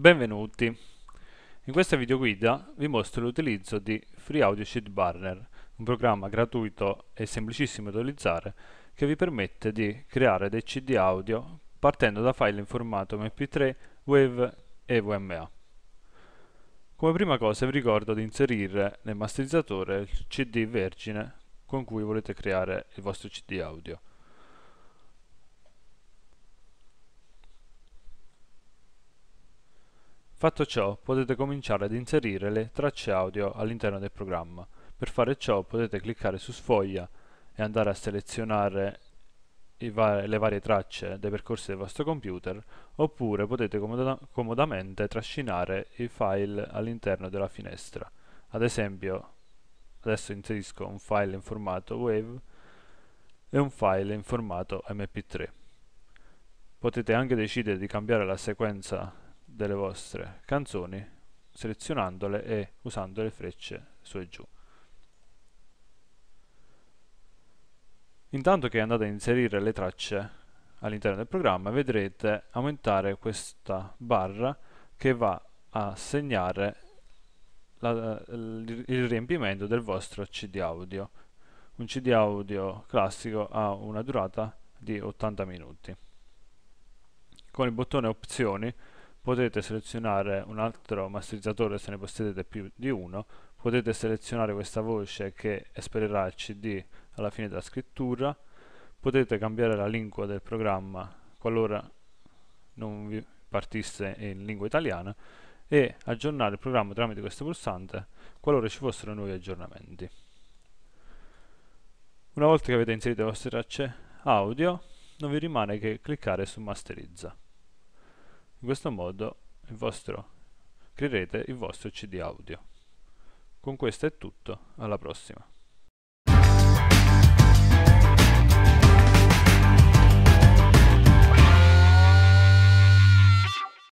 Benvenuti! In questa videoguida vi mostro l'utilizzo di Free Audio Sheet Burner, un programma gratuito e semplicissimo da utilizzare che vi permette di creare dei CD audio partendo da file in formato MP3, WAV e VMA. Come prima cosa vi ricordo di inserire nel masterizzatore il CD vergine con cui volete creare il vostro CD audio. Fatto ciò, potete cominciare ad inserire le tracce audio all'interno del programma. Per fare ciò potete cliccare su sfoglia e andare a selezionare le varie tracce dei percorsi del vostro computer oppure potete comodamente trascinare i file all'interno della finestra. Ad esempio, adesso inserisco un file in formato WAV e un file in formato MP3. Potete anche decidere di cambiare la sequenza delle vostre canzoni selezionandole e usando le frecce su e giù. Intanto che andate a inserire le tracce all'interno del programma vedrete aumentare questa barra che va a segnare la, eh, il riempimento del vostro CD audio. Un CD audio classico ha una durata di 80 minuti. Con il bottone opzioni potete selezionare un altro masterizzatore se ne possedete più di uno potete selezionare questa voce che espellerà il cd alla fine della scrittura potete cambiare la lingua del programma qualora non vi partisse in lingua italiana e aggiornare il programma tramite questo pulsante qualora ci fossero nuovi aggiornamenti. Una volta che avete inserito le vostre tracce audio non vi rimane che cliccare su masterizza. In questo modo il vostro, creerete il vostro CD audio. Con questo è tutto, alla prossima.